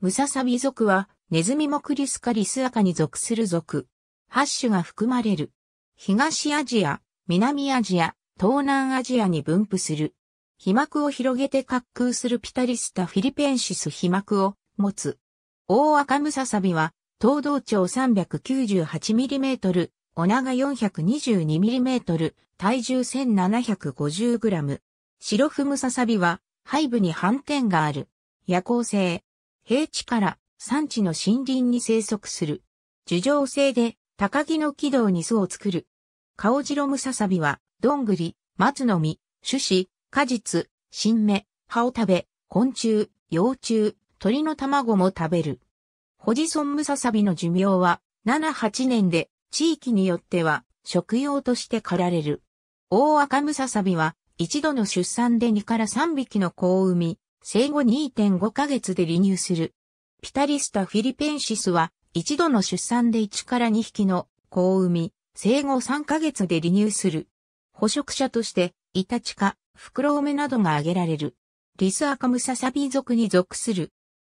ムササビ族は、ネズミモクリスカリスアカに属する族。シ種が含まれる。東アジア、南アジア、東南アジアに分布する。飛膜を広げて滑空するピタリスタフィリペンシス飛膜を持つ。大赤ムササビは、東道長 398mm、お長 422mm、体重 1750g。白フムササビは、背部に斑点がある。夜行性。平地から山地の森林に生息する。樹状性で高木の軌道に巣を作る。カオジロムササビは、どんぐり、松の実、種子、果実、新芽、葉を食べ、昆虫、幼虫、鳥の卵も食べる。ホジソンムササビの寿命は7、8年で、地域によっては食用として狩られる。大赤ムササビは一度の出産で2から3匹の子を産み、生後2.5ヶ月で離乳する。ピタリスタフィリペンシスは、一度の出産で1から2匹の子を産み、生後3ヶ月で離乳する。捕食者として、イタチカ、フクロウメなどが挙げられる。リスアカムササビ族に属する。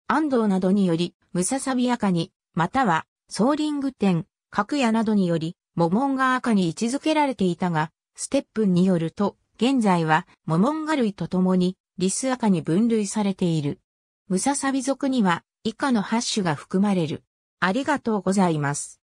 安藤などにより、ムササビアカに、または、ソーリング店、角屋などにより、モモンガアカに位置づけられていたが、ステップンによると、現在はモモンガ類と共に、リス赤に分類されている。ムササビ族には以下の8種が含まれる。ありがとうございます。